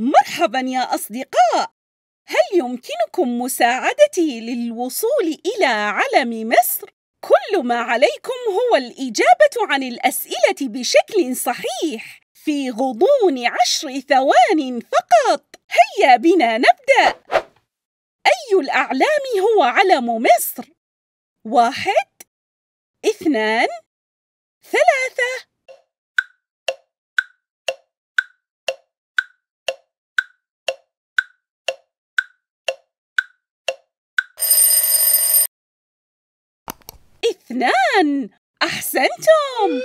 مرحبا يا أصدقاء! هل يمكنكم مساعدتي للوصول إلى علم مصر؟ كل ما عليكم هو الإجابة عن الأسئلة بشكل صحيح في غضون عشر ثوان فقط هيا بنا نبدأ أي الأعلام هو علم مصر؟ واحد اثنان ثلاثة اثنان أحسنتم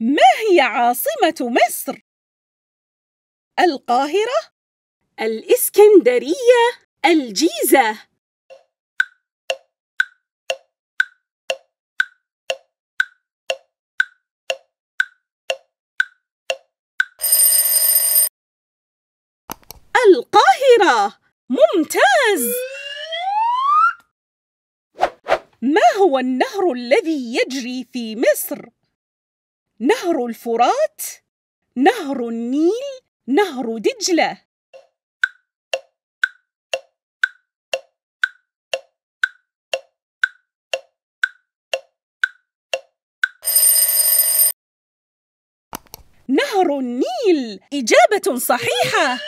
ما هي عاصمة مصر؟ القاهرة الإسكندرية الجيزة القاهرة ممتاز ما هو النهر الذي يجري في مصر نهر الفرات نهر النيل نهر دجله نهر النيل إجابة صحيحة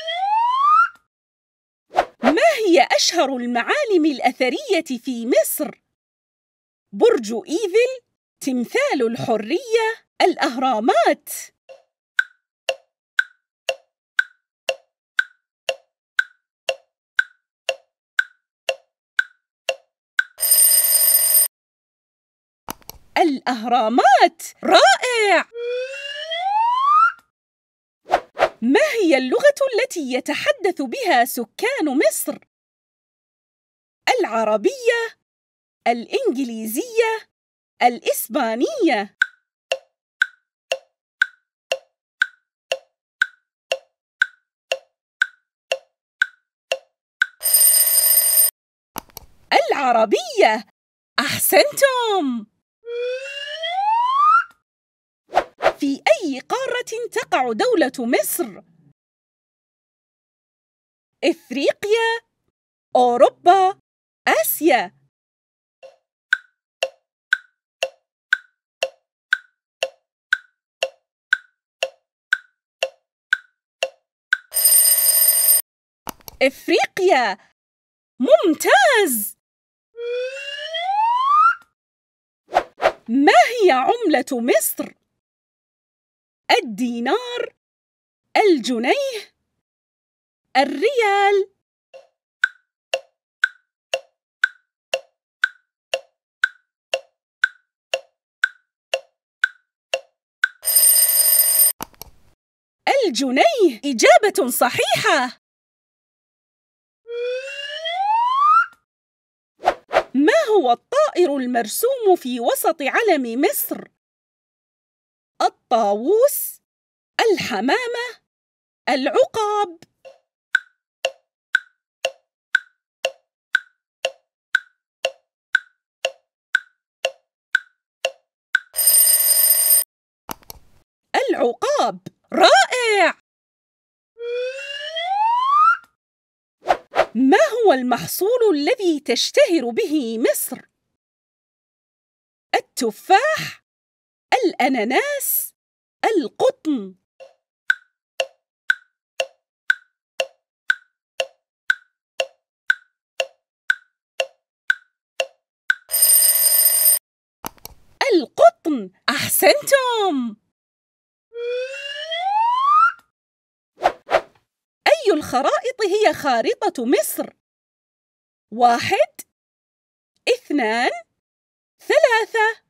ما هي أشهر المعالم الأثرية في مصر؟ برج إيفل تمثال الحرية الأهرامات الأهرامات رائع ما هي اللغة التي يتحدث بها سكان مصر؟ العربية الإنجليزية الإسبانية العربية أحسنتم في أي قارة تقع دولة مصر؟ إفريقيا أوروبا آسيا إفريقيا ممتاز ما هي عملة مصر؟ الدينار الجنيه الريال الجنيه إجابة صحيحة ما هو الطائر المرسوم في وسط علم مصر الطاووس الحمامه العقاب العقاب رائع هو المحصول الذي تشتهر به مصر التفاح الاناناس القطن القطن احسنتم اي الخرائط هي خارطه مصر واحد اثنان ثلاثة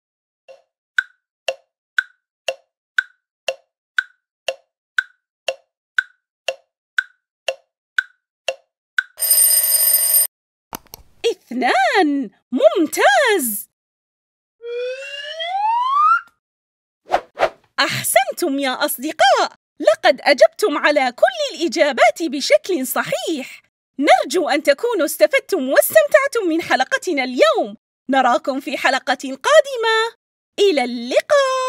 اثنان ممتاز أحسنتم يا أصدقاء لقد أجبتم على كل الإجابات بشكل صحيح نرجو أن تكونوا استفدتم واستمتعتم من حلقتنا اليوم نراكم في حلقة قادمة إلى اللقاء